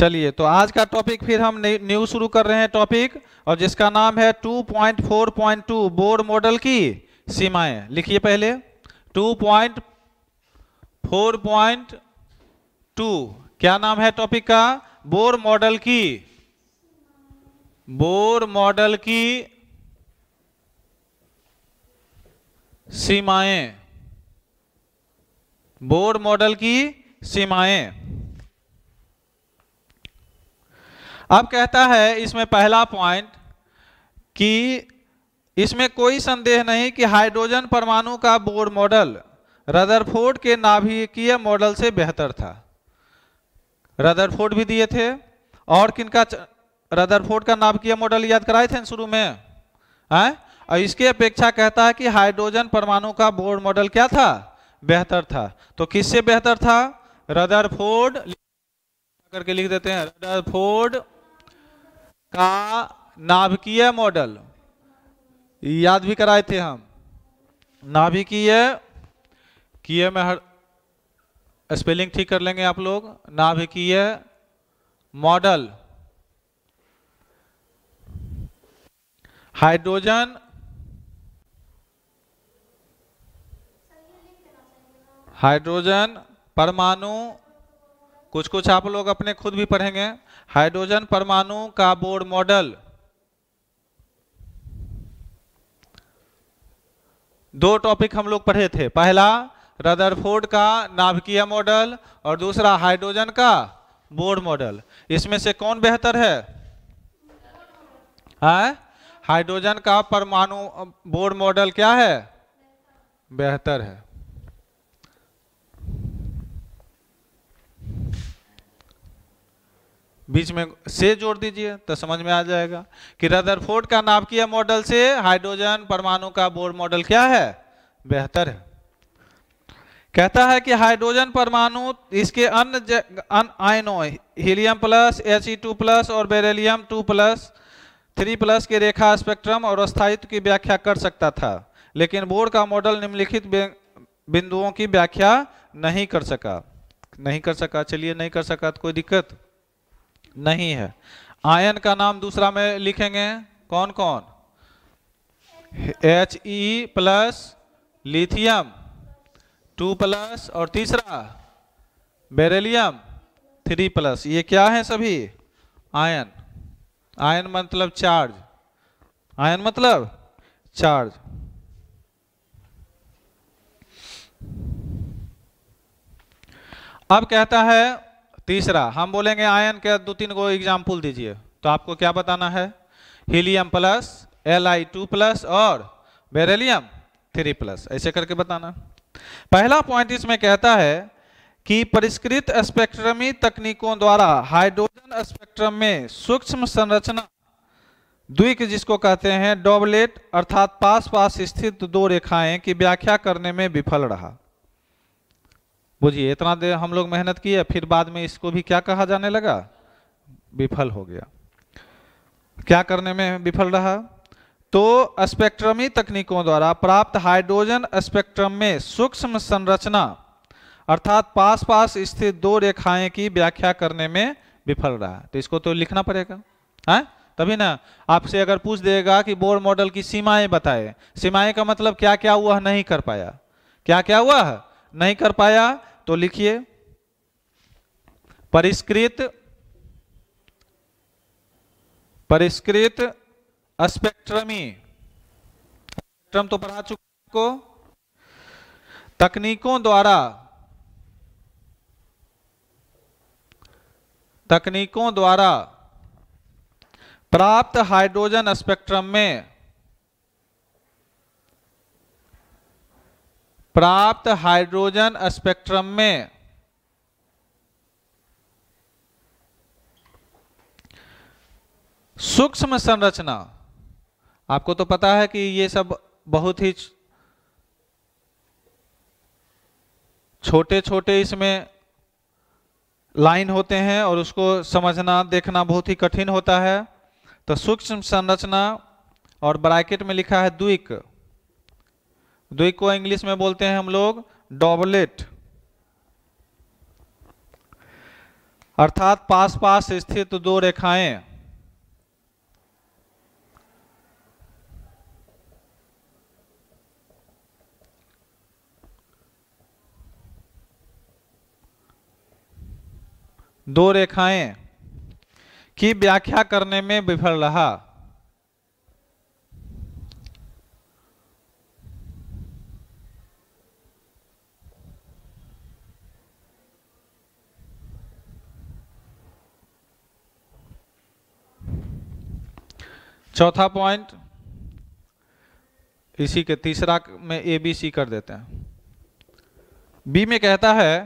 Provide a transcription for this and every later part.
चलिए तो आज का टॉपिक फिर हम न्यू शुरू कर रहे हैं टॉपिक और जिसका नाम है 2.4.2 बोर्ड मॉडल की सीमाएं लिखिए पहले 2.4.2 क्या नाम है टॉपिक का बोर मॉडल की बोर मॉडल की सीमाएं बोर मॉडल की सीमाएं अब कहता है इसमें पहला पॉइंट कि इसमें कोई संदेह नहीं कि हाइड्रोजन परमाणु का बोर मॉडल रदरफोर्ड के नाभिकीय मॉडल से बेहतर था रदरफोर्ड भी दिए थे और किनका रदरफोर्ड का नाभिकीय मॉडल याद कराए थे शुरू में है और इसके अपेक्षा कहता है कि हाइड्रोजन परमाणु का बोर्ड मॉडल क्या था बेहतर था तो किससे बेहतर था रदरफोर्ड करके लिख देते हैं रदरफोर्ड का नाभिकीय मॉडल याद भी कराए थे हम नाभिकीय किए में हर स्पेलिंग ठीक कर लेंगे आप लोग नाभिकीय मॉडल हाइड्रोजन हाइड्रोजन परमाणु कुछ कुछ आप लोग अपने खुद भी पढ़ेंगे हाइड्रोजन परमाणु का बोर्ड मॉडल दो टॉपिक हम लोग पढ़े थे पहला रदरफोर्ड का नाभिकीय मॉडल और दूसरा हाइड्रोजन का बोर्ड मॉडल इसमें से कौन बेहतर है हाँ? हाइड्रोजन का परमाणु बोर्ड मॉडल क्या है बेहतर है बीच में से जोड़ दीजिए तो समझ में आ जाएगा कि रदरफोर्ड का किया मॉडल से हाइड्रोजन परमाणु का बोर मॉडल क्या है बेहतर है कहता है कि हाइड्रोजन परमाणु इसके अन्य अन आयनों helium plus H two plus और beryllium two plus three plus के रेखा स्पेक्ट्रम और स्थायित्व की व्याख्या कर सकता था लेकिन बोर्ड का मॉडल निम्नलिखित बिंदुओं की व्याख्या नहीं कर सका नहीं कर सका चलिए नहीं कर सका तो कोई दिक्कत नहीं है आयन का नाम दूसरा में लिखेंगे कौन कौन H E plus lithium two plus और तीसरा बेरेलियम थ्री प्लस ये क्या है सभी आयन आयन मतलब चार्ज आयन मतलब चार्ज अब कहता है तीसरा हम बोलेंगे आयन के दो तीन को एग्जाम्पल दीजिए तो आपको क्या बताना है helium plus L I two plus और बेरेलियम थ्री प्लस ऐसे करके बताना पहला पॉइंट इसमें कहता है कि परिष्कृत स्पेक्ट्रमी तकनीकों द्वारा हाइड्रोजन स्पेक्ट्रम में सूक्ष्म संरचना द्विक जिसको कहते हैं डॉबलेट अर्थात पास पास स्थित दो रेखाएं की व्याख्या करने में विफल रहा बुझिए इतना देर हम लोग मेहनत किए फिर बाद में इसको भी क्या कहा जाने लगा विफल हो गया क्या करने में विफल रहा तो स्पेक्ट्रमी तकनीकों द्वारा प्राप्त हाइड्रोजन स्पेक्ट्रम में सूक्ष्म संरचना अर्थात पास पास स्थित दो रेखाएं की व्याख्या करने में विफल रहा तो इसको तो लिखना पड़ेगा है हाँ? तभी ना आपसे अगर पूछ देगा कि बोर मॉडल की सीमाएं बताएं सीमाएं का मतलब क्या क्या हुआ नहीं कर पाया क्या क्या हुआ नहीं कर पाया तो लिखिए परिष्कृत परिष्कृत स्पेक्ट्रमी स्पेक्ट्रम तो पढ़ा चुके आपको तकनीकों द्वारा तकनीकों द्वारा प्राप्त हाइड्रोजन स्पेक्ट्रम में प्राप्त हाइड्रोजन स्पेक्ट्रम में सूक्ष्म संरचना आपको तो पता है कि ये सब बहुत ही छोटे छोटे इसमें लाइन होते हैं और उसको समझना देखना बहुत ही कठिन होता है तो सूक्ष्म संरचना और ब्रैकेट में लिखा है द्विक दुई को इंग्लिश में बोलते हैं हम लोग डॉबलेट अर्थात पास पास स्थित दो रेखाएं दो रेखाएं की व्याख्या करने में विफल रहा चौथा पॉइंट इसी के तीसरा में ए बी सी कर देते हैं बी में कहता है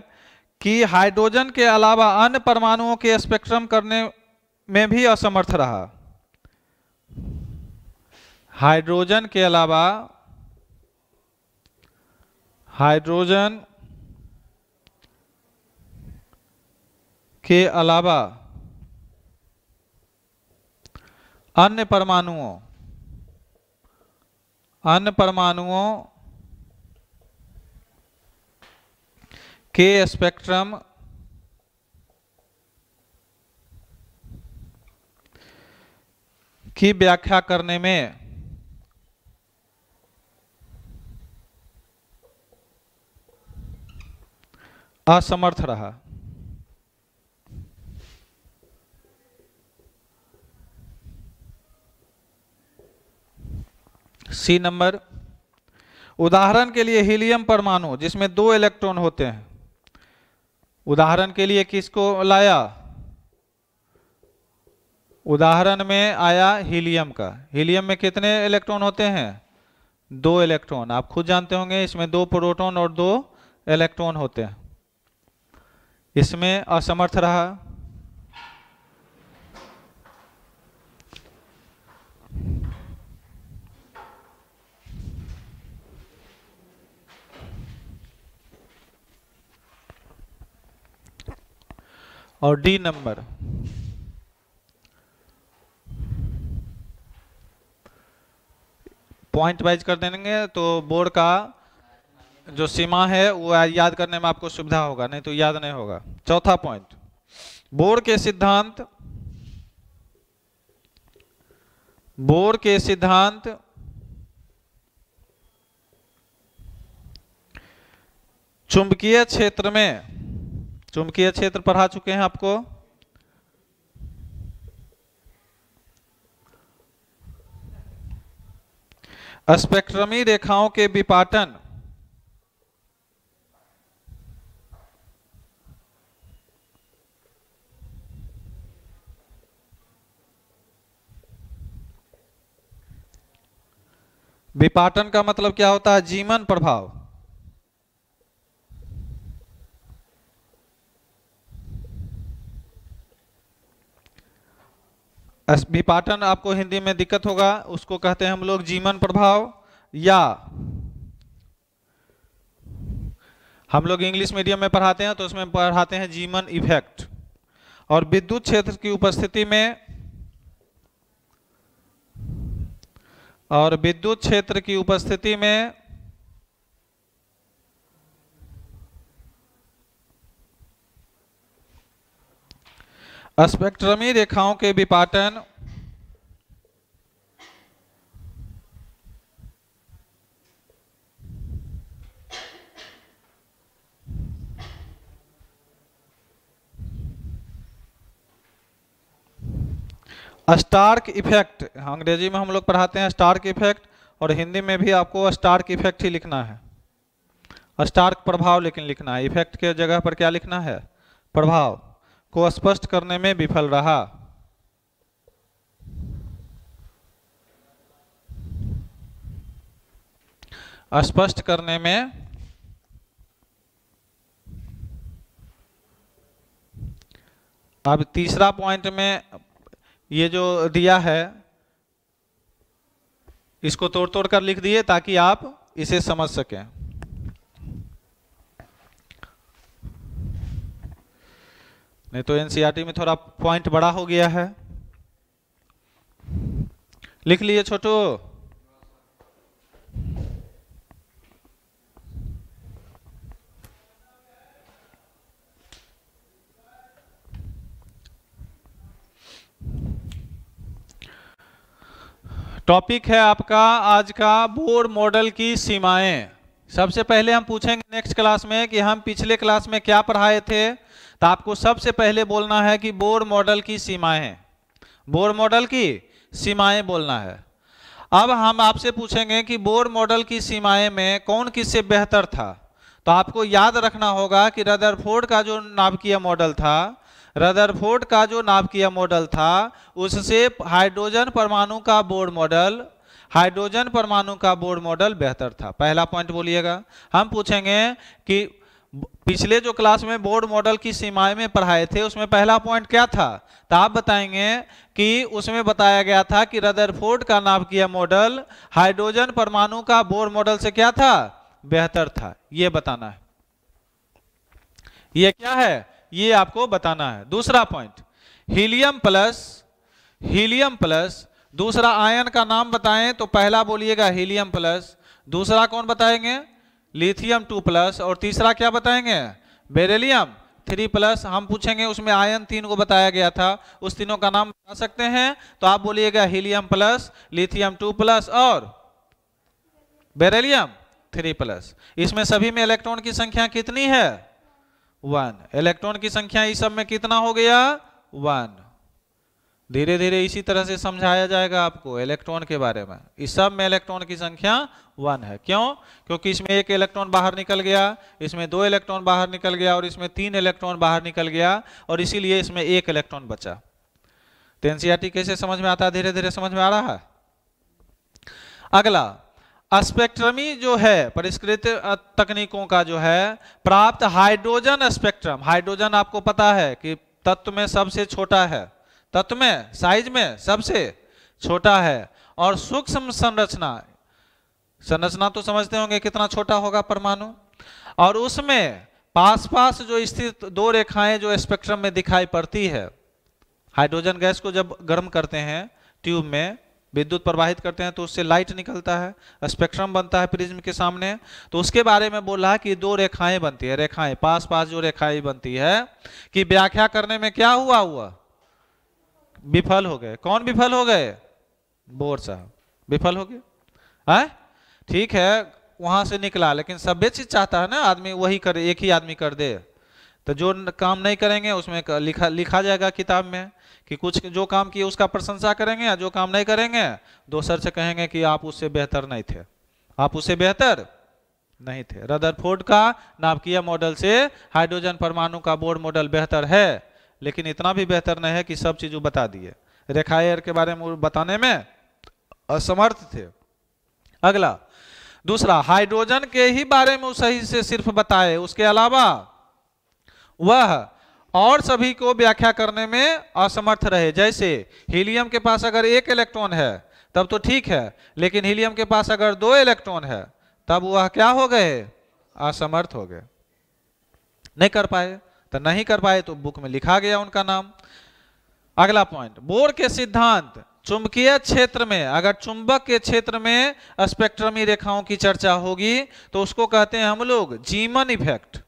कि हाइड्रोजन के अलावा अन्य परमाणुओं के स्पेक्ट्रम करने में भी असमर्थ रहा हाइड्रोजन के अलावा हाइड्रोजन के अलावा अन्य परमाणुओं अन्य परमाणुओं के स्पेक्ट्रम की व्याख्या करने में असमर्थ रहा सी नंबर उदाहरण के लिए हीलियम परमाणु जिसमें दो इलेक्ट्रॉन होते हैं उदाहरण के लिए किसको लाया उदाहरण में आया हीलियम का हीलियम में कितने इलेक्ट्रॉन होते हैं दो इलेक्ट्रॉन आप खुद जानते होंगे इसमें दो प्रोटॉन और दो इलेक्ट्रॉन होते हैं इसमें असमर्थ रहा और डी नंबर पॉइंट वाइज कर देंगे तो बोर्ड का जो सीमा है वो याद करने में आपको सुविधा होगा नहीं तो याद नहीं होगा चौथा पॉइंट बोर्ड के सिद्धांत बोर के सिद्धांत चुंबकीय क्षेत्र में चुंबकीय क्षेत्र पढ़ा चुके हैं आपको स्पेक्ट्रमी रेखाओं के विपाटन विपाटन का मतलब क्या होता है जीवन प्रभाव विपाटन आपको हिंदी में दिक्कत होगा उसको कहते हैं हम लोग जीवन प्रभाव या हम लोग इंग्लिश मीडियम में पढ़ाते हैं तो उसमें पढ़ाते हैं जीवन इफेक्ट और विद्युत क्षेत्र की उपस्थिति में और विद्युत क्षेत्र की उपस्थिति में स्पेक्ट्रमी रेखाओं के विपाटन स्टार्क इफेक्ट अंग्रेजी में हम लोग पढ़ाते हैं स्टार्क इफेक्ट और हिंदी में भी आपको स्टार्क इफेक्ट ही लिखना है स्टार्क प्रभाव लेकिन लिखना है इफेक्ट के जगह पर क्या लिखना है प्रभाव को स्पष्ट करने में विफल रहा स्पष्ट करने में अब तीसरा पॉइंट में ये जो दिया है इसको तोड़ तोड़ कर लिख दिए ताकि आप इसे समझ सकें नहीं तो एनसीईआरटी e में थोड़ा पॉइंट बड़ा हो गया है लिख लिए छोटू टॉपिक है आपका आज का बोर मॉडल की सीमाएं सबसे पहले हम पूछेंगे नेक्स्ट क्लास में कि हम पिछले क्लास में क्या पढ़ाए थे तो आपको सबसे पहले बोलना है कि बोर मॉडल की सीमाएं बोर मॉडल की सीमाएं बोलना है अब हम आपसे पूछेंगे कि बोर मॉडल की सीमाएं में कौन किससे बेहतर था तो आपको याद रखना होगा कि रदरफोर्ड का जो नाभिकीय मॉडल था रदरफोर्ड का जो नाभिकीय मॉडल था उससे हाइड्रोजन परमाणु का बोर मॉडल हाइड्रोजन परमाणु का बोर्ड मॉडल बेहतर था पहला पॉइंट बोलिएगा हम पूछेंगे कि पिछले जो क्लास में बोर्ड मॉडल की सीमाएं में पढ़ाए थे उसमें पहला पॉइंट क्या था तो आप बताएंगे कि उसमें बताया गया था कि रदरफोर्ड का नाम किया मॉडल हाइड्रोजन परमाणु का बोर्ड मॉडल से क्या था बेहतर था यह बताना है यह क्या है ये आपको बताना है दूसरा point helium plus helium plus दूसरा आयन का नाम बताएं तो पहला बोलिएगा हीलियम प्लस दूसरा कौन बताएंगे लिथियम टू प्लस और तीसरा क्या बताएंगे बेरेलियम थ्री प्लस हम पूछेंगे उसमें आयन तीन को बताया गया था उस तीनों का नाम बता सकते हैं तो आप बोलिएगा helium plus lithium two plus और बेरेलियम थ्री प्लस इसमें सभी में इलेक्ट्रॉन की संख्या कितनी है वन इलेक्ट्रॉन की संख्या इस सब में कितना हो गया वन धीरे धीरे इसी तरह से समझाया जाएगा आपको इलेक्ट्रॉन के बारे में इस सब में इलेक्ट्रॉन की संख्या वन है क्यों क्योंकि इसमें एक इलेक्ट्रॉन बाहर निकल गया इसमें दो इलेक्ट्रॉन बाहर निकल गया और इसमें तीन इलेक्ट्रॉन बाहर निकल गया और इसीलिए इसमें एक इलेक्ट्रॉन बचा तो एनसीआर कैसे समझ में आता है धीरे धीरे समझ में आ रहा है अगला स्पेक्ट्रमी जो है परिष्कृत तकनीकों का जो है प्राप्त हाइड्रोजन स्पेक्ट्रम हाइड्रोजन आपको पता है कि तत्व में सबसे छोटा है तत्व में साइज में सबसे छोटा है और सूक्ष्म संरचना संरचना तो समझते होंगे कितना छोटा होगा परमाणु और उसमें पास पास जो स्थित दो रेखाएं जो स्पेक्ट्रम में दिखाई पड़ती है हाइड्रोजन गैस को जब गर्म करते हैं ट्यूब में विद्युत प्रवाहित करते हैं तो उससे लाइट निकलता है स्पेक्ट्रम बनता है प्रिज्म के सामने तो उसके बारे में बोला कि दो रेखाएं बनती है रेखाएं पास पास जो रेखाएं बनती है कि व्याख्या करने में क्या हुआ हुआ विफल हो गए कौन विफल हो गए बोर साहब विफल हो गए हैं ठीक है वहाँ से निकला लेकिन सभ्य चीज चाहता है ना आदमी वही करे एक ही आदमी कर दे तो जो काम नहीं करेंगे उसमें लिखा लिखा जाएगा किताब में कि कुछ जो काम किए उसका प्रशंसा करेंगे या जो काम नहीं करेंगे दोसर से कहेंगे कि आप उससे बेहतर नहीं थे आप उससे बेहतर नहीं थे रदरफोर्ड का नाभिकीय मॉडल से हाइड्रोजन परमाणु का बोर्ड मॉडल बेहतर है लेकिन इतना भी बेहतर नहीं है कि सब चीज बता दिए रेखाएर के बारे में बताने में असमर्थ थे अगला दूसरा हाइड्रोजन के ही बारे में सही से सिर्फ बताए उसके अलावा वह और सभी को व्याख्या करने में असमर्थ रहे जैसे हीलियम के पास अगर एक इलेक्ट्रॉन है तब तो ठीक है लेकिन हीलियम के पास अगर दो इलेक्ट्रॉन है तब वह क्या हो गए असमर्थ हो गए नहीं कर पाए तो नहीं कर पाए तो बुक में लिखा गया उनका नाम अगला पॉइंट बोर के सिद्धांत चुंबकीय क्षेत्र में अगर चुंबक के क्षेत्र में स्पेक्ट्रमी रेखाओं की चर्चा होगी तो उसको कहते हैं हम लोग जीमन इफेक्ट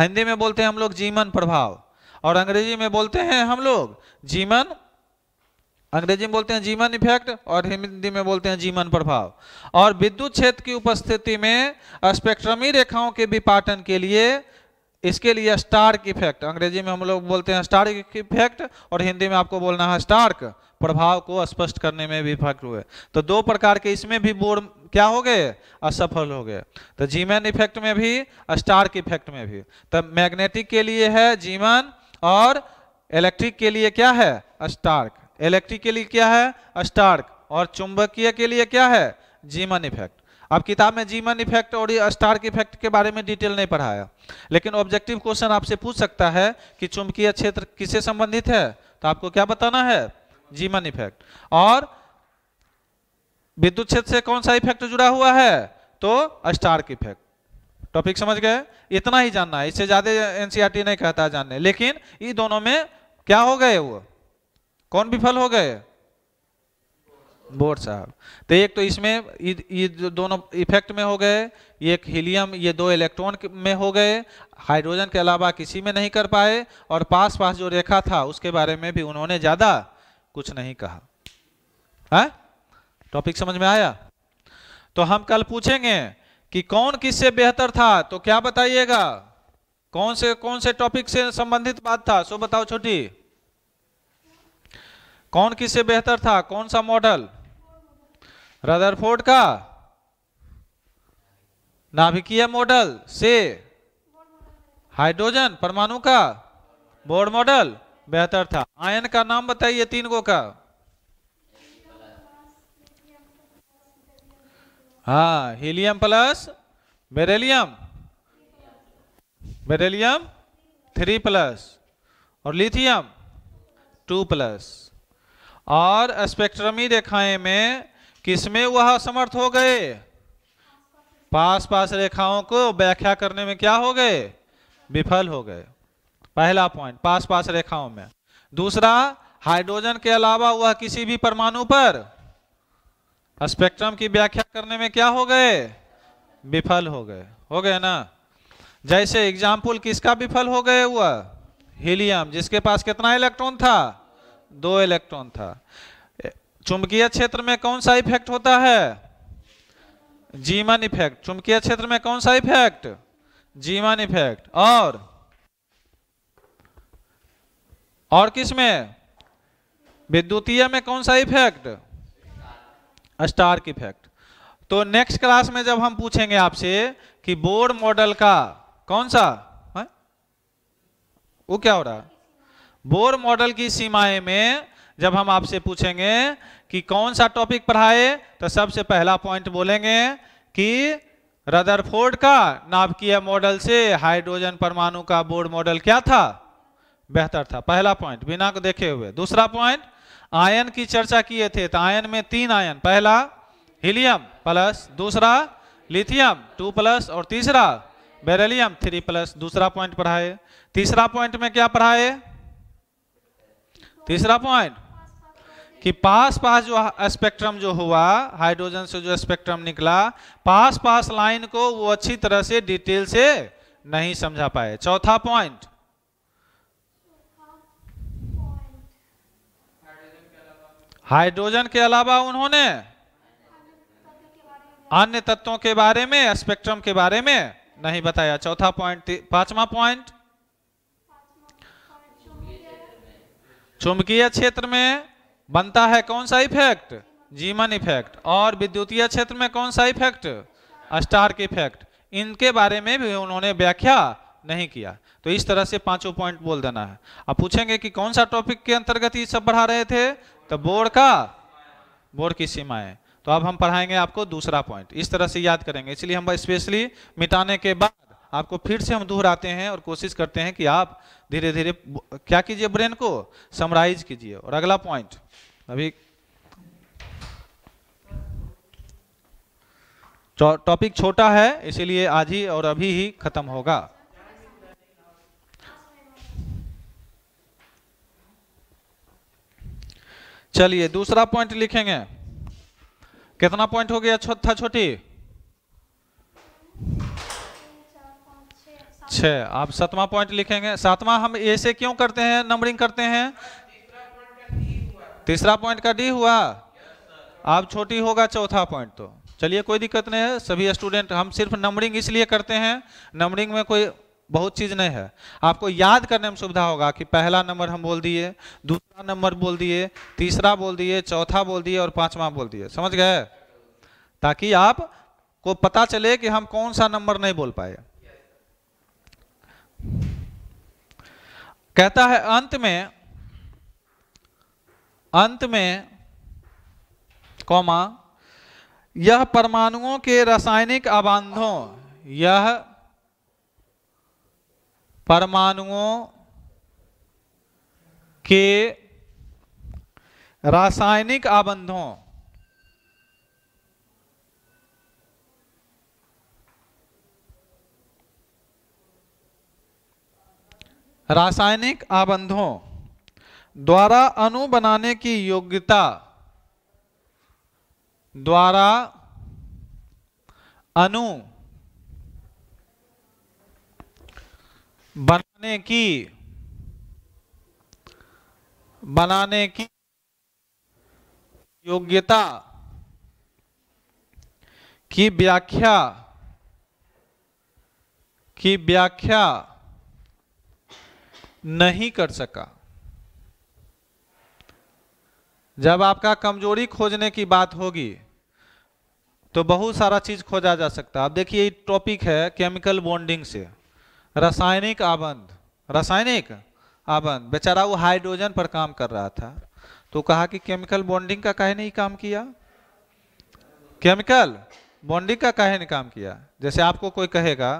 हिंदी में बोलते हैं हम लोग जीमन प्रभाव और अंग्रेजी में बोलते हैं हम लोग जीमन अंग्रेजी में बोलते हैं जीमन इफेक्ट और हिंदी में बोलते हैं जीमन प्रभाव और विद्युत क्षेत्र की उपस्थिति में स्पेक्ट्रमी रेखाओं के विपाटन के लिए इसके लिए स्टार्क इफेक्ट अंग्रेजी में हम लोग बोलते हैं स्टार्क इफेक्ट और हिंदी में आपको बोलना है स्टार्क प्रभाव को स्पष्ट करने में भी फैक्ट हुए तो दो प्रकार के इसमें भी बोर्ड क्या हो गए असफल हो गए तो जीमन इफेक्ट में भी स्टार्क इफेक्ट में भी तो मैग्नेटिक के लिए है जीमन और इलेक्ट्रिक के लिए क्या है स्टार्क इलेक्ट्रिक के लिए क्या है स्टार्क और चुंबकीय के लिए क्या है जीमन इफेक्ट अब किताब में जीमन इफेक्ट और स्टार के इफेक्ट के बारे में डिटेल नहीं पढ़ाया लेकिन ऑब्जेक्टिव क्वेश्चन आपसे पूछ सकता है कि चुंबकीय क्षेत्र किससे संबंधित है तो आपको क्या बताना है जीमन इफेक्ट और विद्युत क्षेत्र से कौन सा इफेक्ट जुड़ा हुआ है तो स्टार के इफेक्ट टॉपिक समझ गए इतना ही जानना है इससे ज्यादा एनसीईआरटी नहीं कहता जानने लेकिन ये दोनों में क्या हो गए वो कौन विफल हो गए बोर साहब तो एक तो इसमें ये दोनों इफेक्ट में हो गए एक हीलियम ये दो इलेक्ट्रॉन में हो गए हाइड्रोजन के अलावा किसी में नहीं कर पाए और पास पास जो रेखा था उसके बारे में भी उन्होंने ज़्यादा कुछ नहीं कहा है हाँ? टॉपिक समझ में आया तो हम कल पूछेंगे कि कौन किससे बेहतर था तो क्या बताइएगा कौन से कौन से टॉपिक से संबंधित बात था सो बताओ छोटी कौन किससे बेहतर था कौन सा मॉडल रदरफोर्ड का नाभिकीय मॉडल से हाइड्रोजन परमाणु का बोर्ड मॉडल बेहतर था आयन का नाम बताइए तीन गो का हाँ helium plus beryllium beryllium three plus और लिथियम टू प्लस और स्पेक्ट्रमी रेखाएं में किसमें वह असमर्थ हो गए पास पास रेखाओं को व्याख्या करने में क्या हो गए विफल हो गए पहला पॉइंट पास पास रेखाओं में दूसरा हाइड्रोजन के अलावा वह किसी भी परमाणु पर स्पेक्ट्रम की व्याख्या करने में क्या हो गए विफल हो गए हो गए ना जैसे एग्जाम्पल किसका विफल हो गए हुआ हीलियम जिसके पास कितना इलेक्ट्रॉन था दो इलेक्ट्रॉन था चुंबकीय क्षेत्र में कौन सा इफेक्ट होता है जीवन इफेक्ट चुंबकीय क्षेत्र में कौन सा इफेक्ट जीवन इफेक्ट और और किस में विद्युतीय में कौन सा इफेक्ट की इफेक्ट तो नेक्स्ट क्लास में जब हम पूछेंगे आपसे कि बोर मॉडल का कौन सा है? वो क्या हो रहा बोर मॉडल की सीमाएं में जब हम आपसे पूछेंगे कि कौन सा टॉपिक पढ़ाए तो सबसे पहला पॉइंट बोलेंगे कि रदरफोर्ड का नाभिकीय मॉडल से हाइड्रोजन परमाणु का बोर्ड मॉडल क्या था बेहतर था पहला पॉइंट बिना को देखे हुए दूसरा पॉइंट आयन की चर्चा किए थे तो आयन में तीन आयन पहला हीलियम प्लस दूसरा लिथियम टू प्लस और तीसरा बेरेलियम थ्री प्लस दूसरा पॉइंट पढ़ाए तीसरा पॉइंट में क्या पढ़ाए तीसरा पॉइंट कि पास पास जो स्पेक्ट्रम जो हुआ हाइड्रोजन से जो स्पेक्ट्रम निकला पास पास लाइन को वो अच्छी तरह से डिटेल से नहीं समझा पाए चौथा पॉइंट हाइड्रोजन के अलावा उन्होंने अन्य तत्वों के बारे में स्पेक्ट्रम के बारे में नहीं बताया चौथा पॉइंट पांचवा पॉइंट चुंबकीय क्षेत्र में बनता है कौन सा इफेक्ट जीमन इफेक्ट और विद्युतीय क्षेत्र में कौन सा इफेक्ट स्टार के इफेक्ट इनके बारे में भी उन्होंने व्याख्या नहीं किया तो इस तरह से पांचों पॉइंट बोल देना है अब पूछेंगे कि कौन सा टॉपिक के अंतर्गत ये सब पढ़ा रहे थे तो बोर्ड का बोर्ड की सीमाएं तो अब हम पढ़ाएंगे आपको दूसरा पॉइंट इस तरह से याद करेंगे इसलिए हम स्पेशली मिटाने के बाद आपको फिर से हम दोहराते हैं और कोशिश करते हैं कि आप धीरे धीरे क्या कीजिए ब्रेन को समराइज कीजिए और अगला पॉइंट अभी टॉपिक छोटा है इसीलिए आज ही और अभी ही खत्म होगा चलिए दूसरा पॉइंट लिखेंगे कितना पॉइंट हो गया छोटा छोटी छः आप सातवां पॉइंट लिखेंगे सातवां हम ए से क्यों करते हैं नंबरिंग करते हैं तीसरा पॉइंट का डी हुआ आप छोटी होगा चौथा पॉइंट तो चलिए कोई दिक्कत नहीं है सभी स्टूडेंट हम सिर्फ नंबरिंग इसलिए करते हैं नंबरिंग में कोई बहुत चीज़ नहीं है आपको याद करने में सुविधा होगा कि पहला नंबर हम बोल दिए दूसरा नंबर बोल दिए तीसरा बोल दिए चौथा बोल दिए और पांचवा बोल दिए समझ गए ताकि आप को पता चले कि हम कौन सा नंबर नहीं बोल पाए कहता है अंत में अंत में कौमा यह परमाणुओं के रासायनिक आबंधों यह परमाणुओं के रासायनिक आबंधों रासायनिक आबंधों द्वारा अणु बनाने की योग्यता द्वारा अणु बनाने की बनाने की योग्यता की व्याख्या की व्याख्या नहीं कर सका जब आपका कमजोरी खोजने की बात होगी तो बहुत सारा चीज खोजा जा सकता है आप देखिए टॉपिक है केमिकल बॉन्डिंग से रासायनिक आबंध रासायनिक आबंध बेचारा वो हाइड्रोजन पर काम कर रहा था तो कहा कि केमिकल बॉन्डिंग का कहे नहीं काम किया केमिकल बॉन्डिंग का कहे नहीं काम किया जैसे आपको कोई कहेगा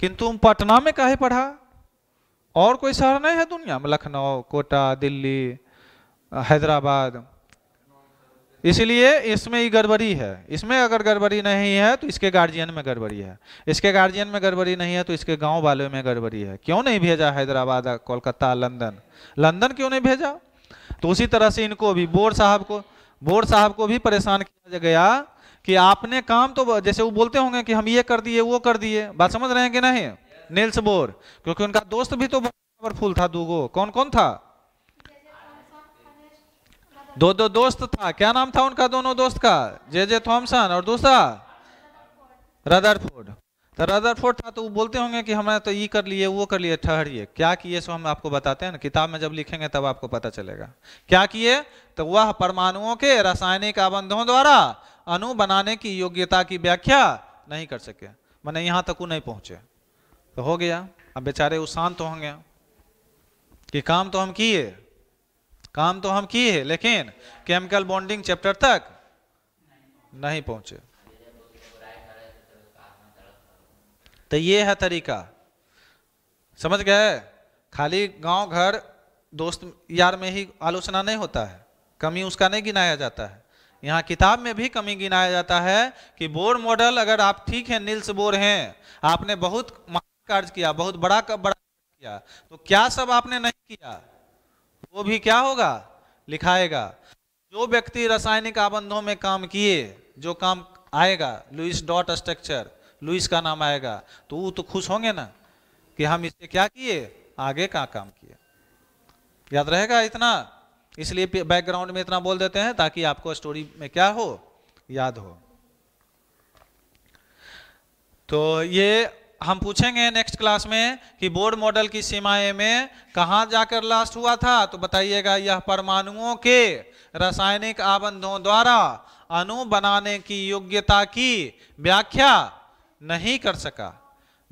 कि तुम पटना में कहे पढ़ा और कोई शहर नहीं है दुनिया में लखनऊ कोटा दिल्ली हैदराबाद इसलिए इसमें ही गड़बड़ी है इसमें अगर गड़बड़ी नहीं है तो इसके गार्जियन में गड़बड़ी है इसके गार्जियन में गड़बड़ी नहीं है तो इसके गांव वाले में गड़बड़ी है क्यों नहीं भेजा हैदराबाद कोलकाता लंदन लंदन क्यों नहीं भेजा तो उसी तरह से इनको भी बोर साहब को बोर साहब को भी परेशान किया गया कि आपने काम तो जैसे वो बोलते होंगे कि हम ये कर दिए वो कर दिए बात समझ रहे हैं कि नहीं नेल्स बोर क्योंकि उनका दोस्त भी तो पावरफुल था दूगो कौन कौन था दो दो दोस्त था क्या नाम था उनका दोनों दोस्त का जे जे थॉमसन और दूसरा रदरफोर्ड तो रदरफोर्ड था तो वो बोलते होंगे कि हमने तो ये कर लिए वो कर लिए ठहरिए क्या किए सो हम आपको बताते हैं ना किताब में जब लिखेंगे तब आपको पता चलेगा क्या किए तो वह परमाणुओं के रासायनिक आबंधों द्वारा अणु बनाने की योग्यता की व्याख्या नहीं कर सके मैंने यहाँ तक वो नहीं पहुंचे तो हो गया अब बेचारे वो तो शांत होंगे कि काम तो हम किए काम तो हम किए लेकिन केमिकल बॉन्डिंग चैप्टर तक नहीं पहुंचे तो ये है तरीका समझ गए खाली गांव घर दोस्त यार में ही आलोचना नहीं होता है कमी उसका नहीं गिनाया जाता है यहाँ किताब में भी कमी गिनाया जाता है कि बोर मॉडल अगर आप ठीक हैं नील्स बोर हैं आपने बहुत कार्य किया बहुत बड़ा का बड़ा किया तो क्या सब आपने नहीं किया वो भी क्या होगा लिखाएगा जो व्यक्ति रासायनिक आबंधों में काम किए जो काम आएगा लुइस डॉट स्ट्रक्चर लुइस का नाम आएगा तो वो तो खुश होंगे ना कि हम इससे क्या किए आगे का काम किए याद रहेगा इतना इसलिए बैकग्राउंड में इतना बोल देते हैं ताकि आपको स्टोरी में क्या हो याद हो तो ये हम पूछेंगे नेक्स्ट क्लास में कि बोर्ड मॉडल की सीमाएं में कहा जाकर लास्ट हुआ था तो बताइएगा यह परमाणुओं के रासायनिक आबंधों द्वारा अणु बनाने की योग्यता की व्याख्या नहीं कर सका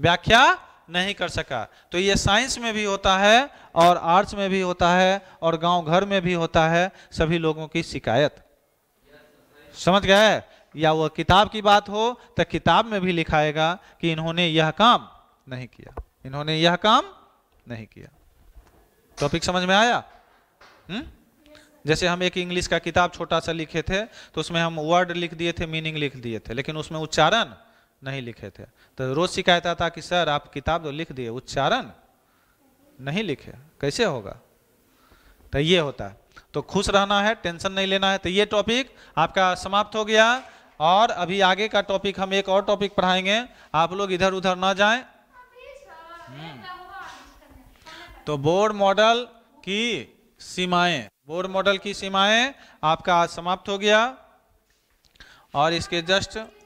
व्याख्या नहीं कर सका तो ये साइंस में भी होता है और आर्ट्स में भी होता है और गांव घर में भी होता है सभी लोगों की शिकायत समझ गए या वह किताब की बात हो तो किताब में भी लिखाएगा कि इन्होंने यह काम नहीं किया इन्होंने यह काम नहीं किया टॉपिक समझ में आया हुँ? हम्म? जैसे हम एक इंग्लिश का किताब छोटा सा लिखे थे तो उसमें हम वर्ड लिख दिए थे मीनिंग लिख दिए थे लेकिन उसमें उच्चारण नहीं लिखे थे तो रोज शिकायत आता कि सर आप किताब तो लिख दिए उच्चारण नहीं लिखे कैसे होगा तो ये होता है तो खुश रहना है टेंशन नहीं लेना है तो ये टॉपिक आपका समाप्त हो गया और अभी आगे का टॉपिक हम एक और टॉपिक पढ़ाएंगे आप लोग इधर उधर ना जाएं हम्म। तो बोर्ड मॉडल की सीमाएं बोर्ड मॉडल की सीमाएं आपका आज समाप्त हो गया और इसके जस्ट